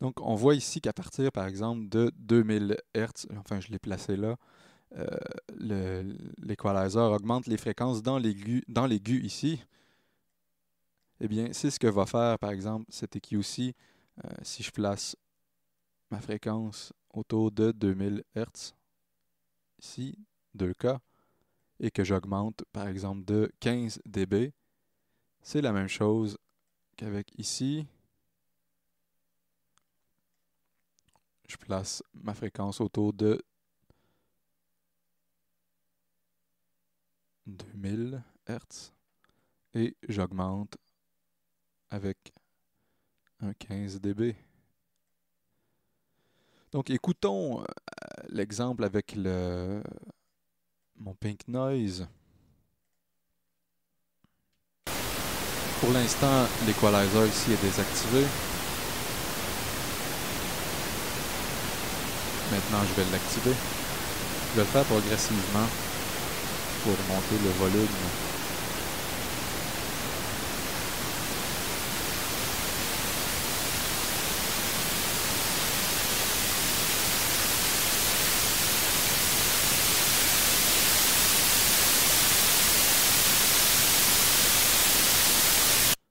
Donc, on voit ici qu'à partir, par exemple, de 2000 Hz, enfin, je l'ai placé là, euh, augmente les fréquences dans l'aigu ici. Eh bien, c'est ce que va faire, par exemple, cet eq aussi euh, si je place ma fréquence autour de 2000 Hz, ici, 2K, et que j'augmente, par exemple, de 15 dB. C'est la même chose qu'avec ici, je place ma fréquence autour de 2000 Hz et j'augmente avec un 15 dB. Donc écoutons euh, l'exemple avec le, mon pink noise. Pour l'instant, l'equalizer ici est désactivé. Maintenant, je vais l'activer. Je vais le faire progressivement pour monter le volume.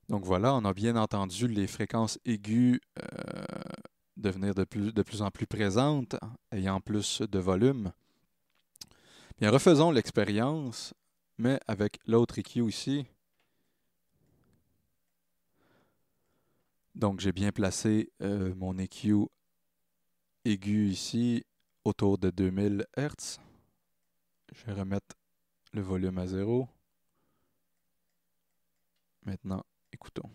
Donc voilà, on a bien entendu les fréquences aiguës euh, devenir de plus, en plus présente, ayant plus de volume. Bien, refaisons l'expérience, mais avec l'autre EQ ici. Donc, j'ai bien placé euh, mon EQ aigu ici autour de 2000 Hz. Je vais remettre le volume à zéro. Maintenant, écoutons.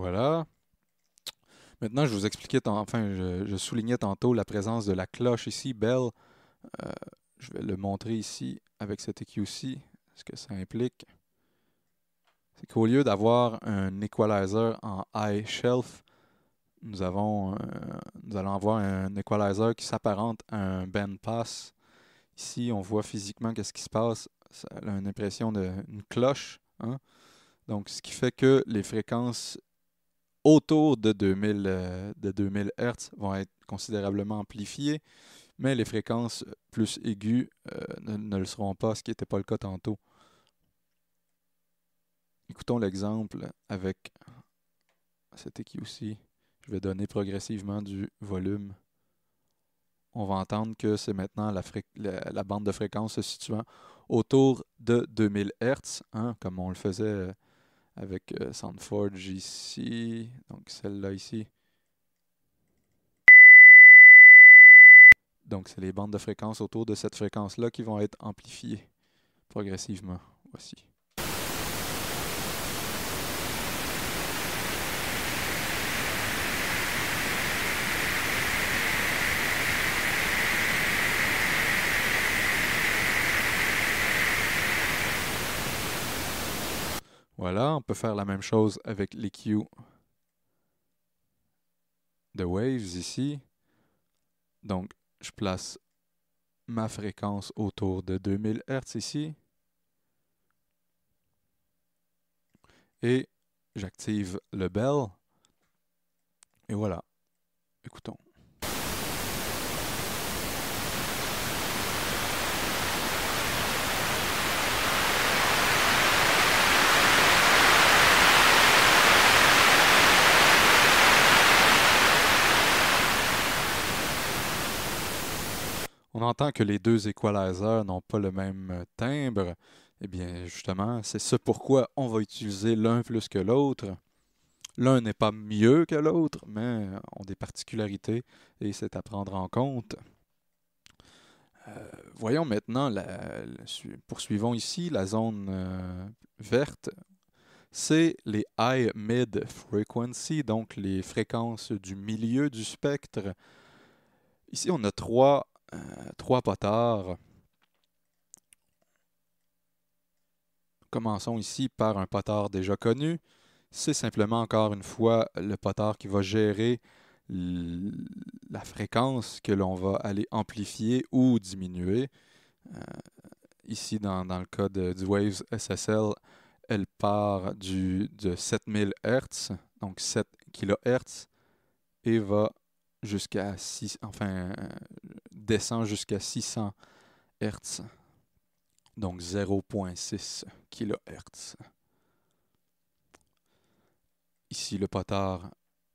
voilà. Maintenant, je vous expliquais, enfin, je, soulignais tantôt la présence de la cloche ici, Bell. Euh, je vais le montrer ici avec cet EQ-ci, ce que ça implique. C'est qu'au lieu d'avoir un equalizer en high shelf, nous, avons, euh, nous allons avoir un equalizer qui s'apparente à un bandpass. Ici, on voit physiquement qu'est-ce qui se passe. Ça a une impression d'une cloche. Hein. Donc, ce qui fait que les fréquences autour de 2000, euh, de 2000 Hz vont être considérablement amplifiées, mais les fréquences plus aiguës euh, ne, le seront pas, ce qui n'était pas le cas tantôt. Écoutons l'exemple avec cet équipe aussi. Je vais donner progressivement du volume. On va entendre que c'est maintenant la, bande de fréquences se situant autour de 2000 Hz, hein, comme on le faisait euh, avec euh, Soundforge ici, donc celle-là ici. Donc c'est les bandes de fréquence autour de cette fréquence-là qui vont être amplifiées progressivement Voici. Voilà, on peut faire la même chose avec l'EQ de Waves ici. Donc, je place ma fréquence autour de 2000 Hz ici. Et j'active le bell. Et voilà. Écoutons. on entend que les deux equalizers n'ont pas le même euh, timbre. et eh bien, justement, c'est ce pourquoi on va utiliser l'un plus que l'autre. L'un n'est pas mieux que l'autre, mais ont des particularités et c'est à prendre en compte. Euh, voyons maintenant, la, poursuivons ici la zone euh, verte. C'est les high mid frequency, donc les fréquences du milieu du spectre. Ici, on a trois euh, trois potards. Commençons ici par un potard déjà connu. C'est simplement encore une fois le potard qui va gérer la fréquence que l'on va aller amplifier ou diminuer. Euh, ici, dans, le cas du Waves SSL, elle part du, de 7000 Hz, donc 7 kHz, et va jusqu'à 6 enfin descend jusqu'à 600 Hz. Donc 0.6 kHz. Ici le potard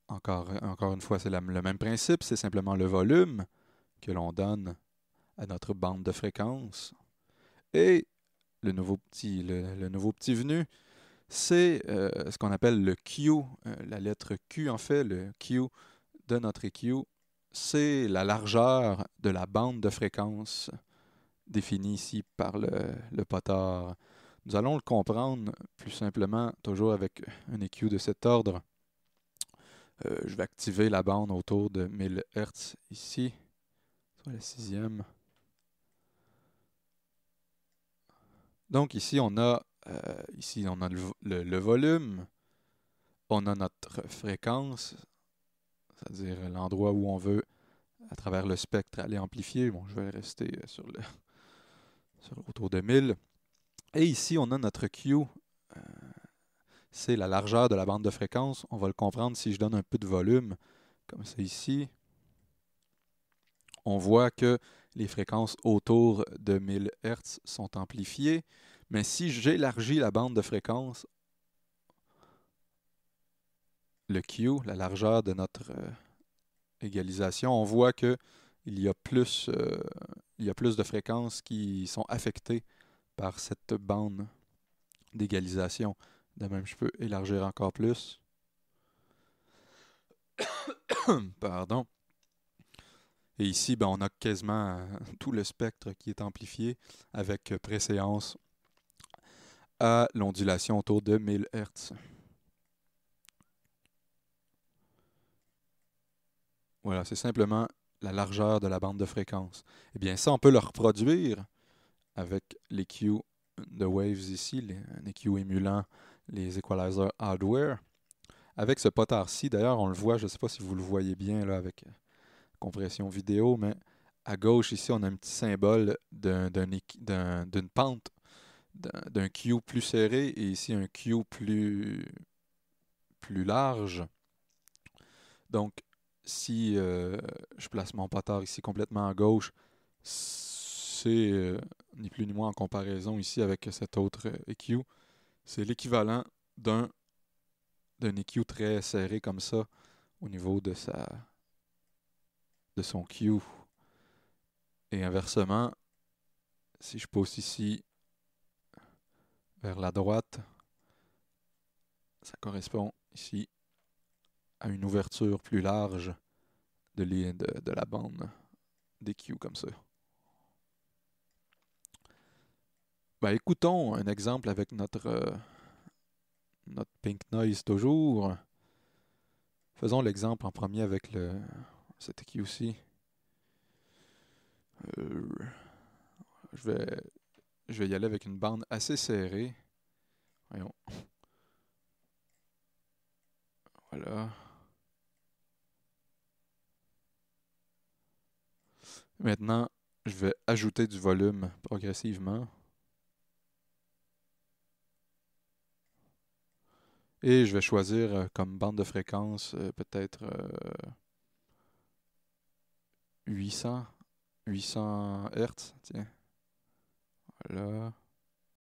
encore, encore une fois, c'est le même principe, c'est simplement le volume que l'on donne à notre bande de fréquence. Et le nouveau petit, le, nouveau petit venu, c'est euh, ce qu'on appelle le Q, euh, la lettre Q en fait, le Q de notre EQ, c'est la largeur de la bande de fréquence définie ici par le, potard. Nous allons le comprendre plus simplement, toujours avec un EQ de cet ordre. Euh, je vais activer la bande autour de 1000 Hz ici, soit la sixième. Donc ici, on a, euh, ici, on a le volume, on a notre fréquence, c'est-à-dire l'endroit où on veut, à travers le spectre, aller amplifier. Bon, je vais rester euh, sur le autour de 1000. Et ici, on a notre Q. Euh, c'est la largeur de la bande de fréquence. On va le comprendre si je donne un peu de volume, comme ça ici. On voit que les fréquences autour de 1000 Hz sont amplifiées. Mais si j'élargis la bande de fréquence, le Q, la largeur de notre euh, égalisation, on voit que il y, a plus, euh, il plus de fréquences qui sont affectées par cette bande d'égalisation. De même, je peux élargir encore plus. Pardon. Et ici, ben, on a quasiment euh, tout le spectre qui est amplifié avec préséance à l'ondulation autour de 1000 Hz. Voilà, c'est simplement la largeur de la bande de fréquence. Eh bien, ça, on peut le reproduire avec l'EQ de Waves ici, les, EQ émulant les equalizers hardware. Avec ce potard-ci, d'ailleurs, on le voit, je ne sais pas si vous le voyez bien là avec compression vidéo, mais à gauche ici, on a un petit symbole d'une pente, d'un Q plus serré et ici un Q plus, plus large. Donc, si euh, je place mon patard ici complètement à gauche, c'est euh, ni plus ni moins en comparaison ici avec cet autre EQ. Euh, e c'est l'équivalent d'un d'un EQ très serré comme ça au niveau de sa de son Q. Et inversement, si je pose ici vers la droite, ça correspond ici à une ouverture plus large de, la bande des comme ça. Ben, écoutons un exemple avec notre, euh, notre pink noise toujours. Faisons l'exemple en premier avec le. C'était qui aussi euh, je, vais, je vais y aller avec une bande assez serrée. Voyons. Voilà. Maintenant, je vais ajouter du volume progressivement. Et je vais choisir euh, comme bande de fréquence euh, peut-être 800, 800 Hz. Tiens. Voilà.